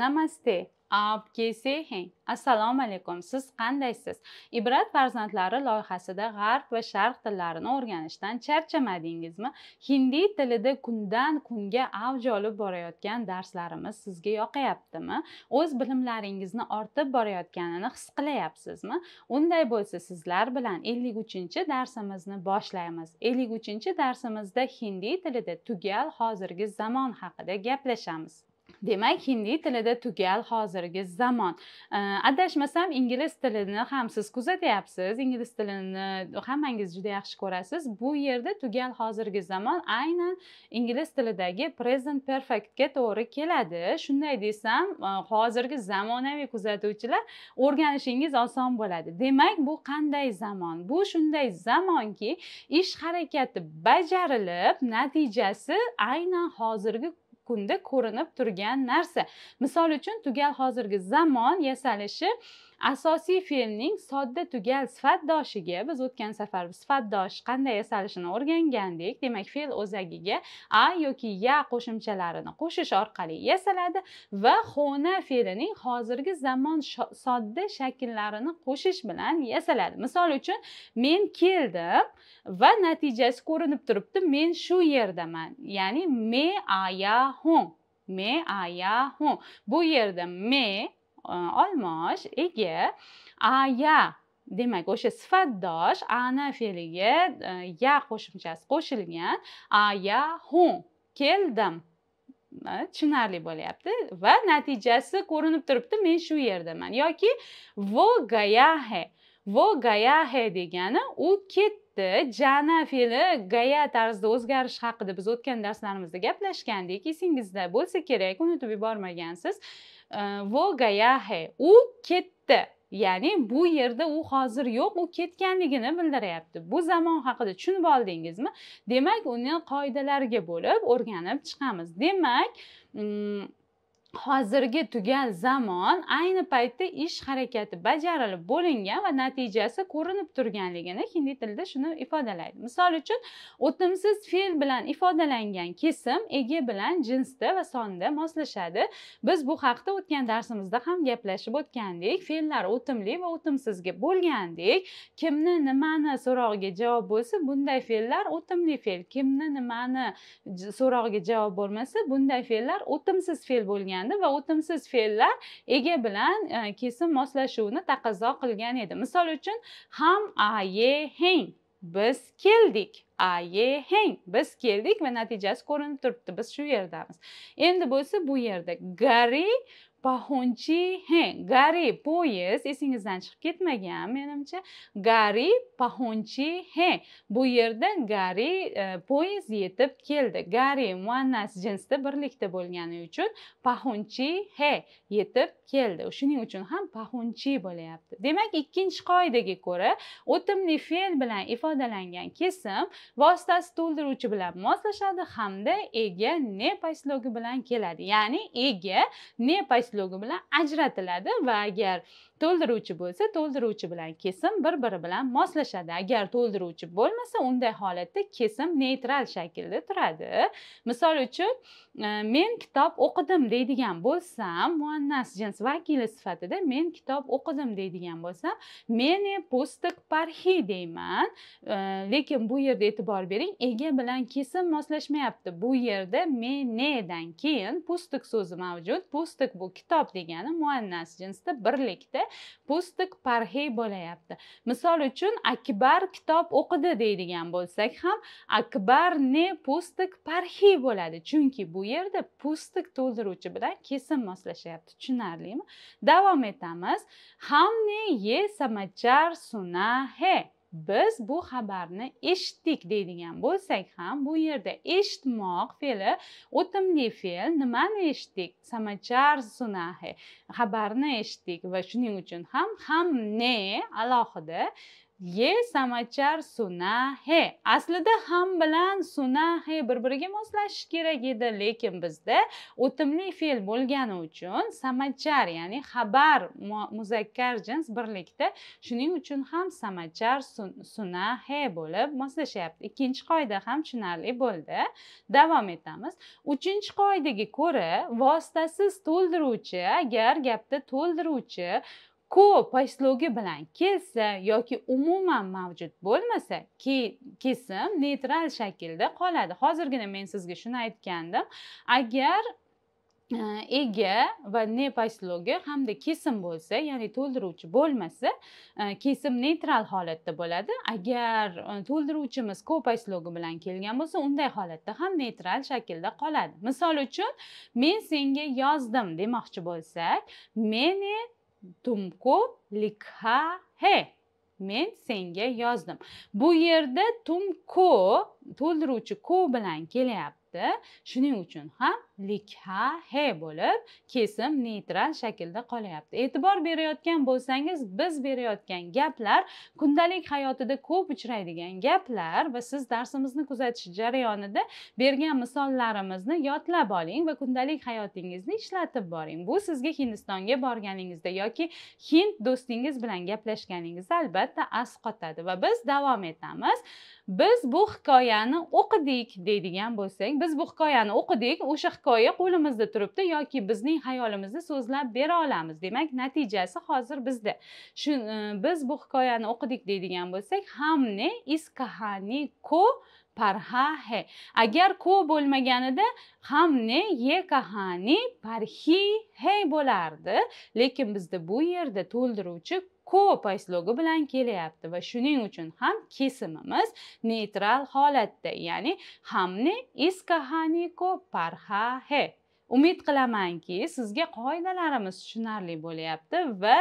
namaste ab kese hen assalomu alaykum siz qandaysiz ibrat farzandlari loyihasida g'arb va sharq tillarini o'rganishdan charchamadingizmi hindi tilida kundan kunga avj olib borayotgan darslarimiz sizga yoqayaptimi o'z bilimlaringizni ortib borayotganini his qilyapsizmi unday bo'lsa sizlar bilan 53 darsimizni boshlaymiz 53 darsimizda hindi tilida tugal hozirgi zamon haqida gaplashamiz demak hindi tilida tugal hozirgi zamon adashmasam ingliz tilini ham siz kuzatyapsiz ingliz tilini hammangiz juda yaxshi ko'rasiz bu yerda tugal hozirgi zamon aynan ingliz tilidagi present perfectga to'g'ri keladi shunday desam hozirgi zamonaviy kuzatuvchilar o'rganishingiz oson bo'ladi demak bu qanday zamon bu shunday zamonki ish harakati bajarilib natijasi aynan hozirgi kunda ko'rinib turgan narsa misol uchun tugal hozirgi zamon yasalishi asosiy fe'lning sodda tugal sifatdoshiga biz o'tgan safar sifatdosh qanday yasalishini o'rgangandik demak fe'l o'zagiga a yoki ya qo'shimchalarini qo'shish orqali yasaladi va xona fe'lining hozirgi zamon sodda shakllarini qo'shish bilan yasaladi misol uchun men keldim va natijasi ko'rinib turibdi men shu yerdaman ya'ni me aya hon me aya hun bu yerda me olmosh ega aya demak o'sha sifatdosh ana fe'liga e, ya qo'shimchasi qo'shilgan aya hu keldim e, tushunarli bo'lyapti va natijasi ko'rinib turibdi men shu yerdaman yoki vo gayahe vo gayahe degani u ketdi jana fe'li gaya tarzida o'zgarish haqida biz o'tgan darslarimizda gaplashgandik esingizda bo'lsa kerak unutib yubormagansiz वो गया है u ketdi ya'ni bu yerda u hozir yo'q u ketganligini bildiryapti bu zamon haqida tushunib oldingizmi demak uni qoidalariga bo'lib o'rganib chiqamiz demak hozirgi tugal zamon ayni paytda ish harakati bajarilib bo'lingan va natijasi ko'rinib turganligini hindi tilida shuni ifodalaydi misol uchun o'timsiz fe'l bilan ifodalangan kesim ega bilan jinsda va sonda moslashadi biz bu haqda o'tgan darsimizda ham gaplashib o'tgandik fe'llar o'timli va o'timsizga bo'lgandek kimni nimani so'rog'iga javob bo'lsa bunday fe'llar o'timli fe'l kimni nimani so'rog'iga javob bo'lmasa bunday fe'llar o'timsiz fe'l bo'lgan bo'lgandi va o'timsiz fe'llar ega bilan e, kesim moslashuvini taqozo qilgan edi misol uchun ham aye heng biz keldik aye heng biz keldik va natijasi ko'rinib turibdi biz shu yerdamiz endi bo'lsa bu yerda gari pahonchi hen gari poyezd esingizdan chiqib ketmagan menimcha gari pahonchi hen bu yerda gari e, poyezd yetib keldi gari muannas jinsda birlikda bo'lgani uchun pahonchi he yetib keldi shuning uchun ham pahonchi bo'lyapti demak ikkinchi qoidaga ko'ra o'timli fe'l bilan ifodalangan kesim vositasi to'ldiruvchi bilan moslashadi hamda ega ne paslogi bilan keladi ya'ni ega ne pas uslubi bilan ajratiladi va agar to'ldiruvchi bo'lsa to'ldiruvchi bilan kesim bir biri bilan moslashadi agar to'ldiruvchi bo'lmasa unday holatda kesim neytral shaklda turadi misol uchun e, men kitob o'qidim deydigan bo'lsam muannas jins vakili sifatida men kitob o'qidim deydigan bo'lsam meni pustik parhi deyman e, lekin bu yerda e'tibor bering ega bilan kesim moslashmayapti bu yerda menedan keyin pustik so'zi mavjud pustik bu kitob degani muannas jinsda birlikda po'sti parhey bo'layapti misol uchun akbar kitob o'qidi deydigan bo'lsak ham akbar ne po'stik parhey bo'ladi chunki bu yerda po'stik to'ldiruvchi bilan kesim moslashyapti tushunarlimi davom etamiz hamne ye samachar suna he biz bu xabarni eshitdik deydigan bo'lsak ham bu yerda eshitmoq fe'li o'timli fe'l nimani eshitdik samachar sunahi xabarni eshitdik va shuning uchun ham ham ne alohida ye samachar suna he aslida ham bilan suna he bir biriga moslashish kerak edi lekin bizda o'timli fe'l bo'lgani uchun samachar ya'ni xabar muzakkar jins birlikda shuning uchun ham samachar suna he bo'lib moslashyapti ikkinchi qoida ham tushunarli bo'ldi davom etamiz uchinchi qoidaga ko'ra vositasiz to'ldiruvchi agar gapda to'ldiruvchi ko'p poslogi bilan kelsa yoki umuman mavjud bo'lmasa kesim neytral shaklda qoladi hozirgina men sizga shuni aytgandim agar e, ega va ne poslogi hamda kesim bo'lsa ya'ni to'ldiruvchi bo'lmasa e, kesim neytral holatda bo'ladi agar e, to'ldiruvchimiz ko poslogi bilan kelgan bo'lsa unday holatda ham neytral shaklda qoladi misol uchun men senga yozdim demoqchi bo'lsak meni tumko likha he men senga yozdim bu yerda tumko, to'ldiruvchi ko bilan kelyapti chiqyapti shuning uchun ham likha he bo'lib kesim neytral shaklda qolyapti e'tibor berayotgan bo'lsangiz biz berayotgan gaplar kundalik hayotida ko'p uchraydigan gaplar va siz darsimizni kuzatish jarayonida bergan misollarimizni yodlab oling va kundalik hayotingizni ishlatib boring bu sizga hindistonga borganingizda yoki hind do'stingiz bilan gaplashganingizda albatta asqotadi va biz davom etamiz biz bu hikoyani o'qidik deydigan bo'lsak biz bu hikoyani o'qidik o'sha hikoya qo'limizda turibdi yoki bizning hayolimizni so'zlab bera olamiz demak natijasi hozir bizda shu e, biz bu hikoyani o'qidik deydigan bo'lsak hamne kahani ko ко he agar ko bo'lmaganida hamne ye kahani parhi he bo'lardi lekin bizda bu yerda to'ldiruvchi ko'p slogi bilan kelyapti va shuning uchun ham kesimimiz neytral holatda ya'ni hamni iskahani ko parha he umid qilamanki sizga qoidalarimiz tushunarli bo'lyapti va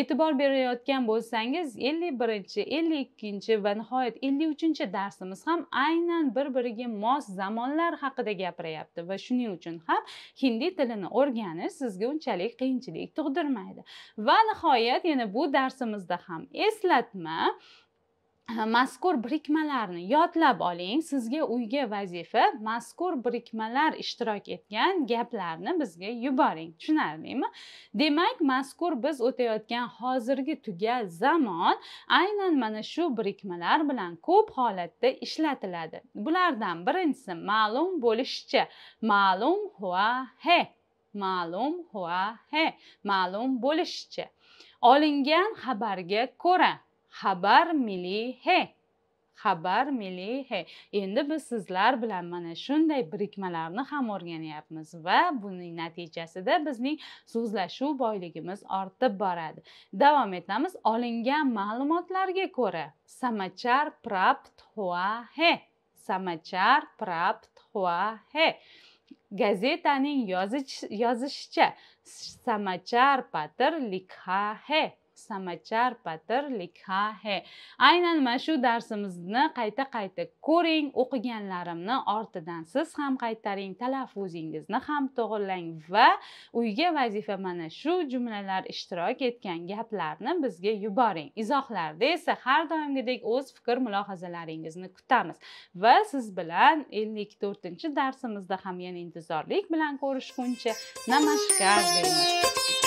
e'tibor berayotgan bo'lsangiz ellik birinchi ellik ikkinchi va nihoyat ellik uchinchi darsimiz ham aynan bir biriga mos zamonlar haqida gapiryapti va shuning uchun ham hindi tilini o'rganish sizga unchalik qiyinchilik tug'dirmaydi va nihoyat yana bu darsimizda ham eslatma mazkur birikmalarni yodlab oling sizga uyga vazifa mazkur birikmalar ishtirok etgan gaplarni bizga yuboring tushunarlimi demak mazkur biz o'tayotgan hozirgi tugal zamon aynan mana shu birikmalar bilan ko'p holatda ishlatiladi bulardan birinchisi ma'lum bo'lishicha ma'lum hua he ma'lum hua he ma'lum bo'lishicha olingan xabarga ko'ra xabar mili he xabar mili he endi biz sizlar bilan mana shunday birikmalarni ham o'rganyapmiz va buning natijasida bizning so'zlashuv boyligimiz ortib boradi davom etamiz olingan ma'lumotlarga ko'ra samachar prapt tua he samachar prapt tua he gazetaning yozishicha samachar patr likha he samachar patr likha he aynan mashu shu darsimizni qayta qayta ko'ring o'qiganlarimni ortidan siz ham qaytaring talaffuzingizni ham to'g'rilang va uyga vazifa mana shu jumlalar ishtirok etgan gaplarni bizga yuboring izohlarda esa har doimgidek o'z fikr mulohazalaringizni kutamiz va siz bilan 54 darsimizda ham yana intizorlik bilan ko'rishguncha namashkar deymiz